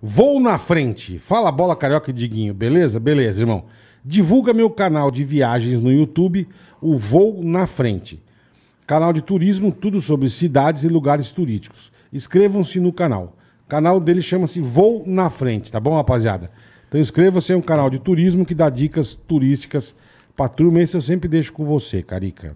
Vou na frente. Fala bola carioca e Diguinho, beleza? Beleza, irmão. Divulga meu canal de viagens no YouTube, o Vou na Frente. Canal de turismo, tudo sobre cidades e lugares turísticos. Inscrevam-se no canal. O canal dele chama-se Vou na Frente, tá bom, rapaziada? Então inscreva-se, é um canal de turismo que dá dicas turísticas pra turma. Esse eu sempre deixo com você, Carica.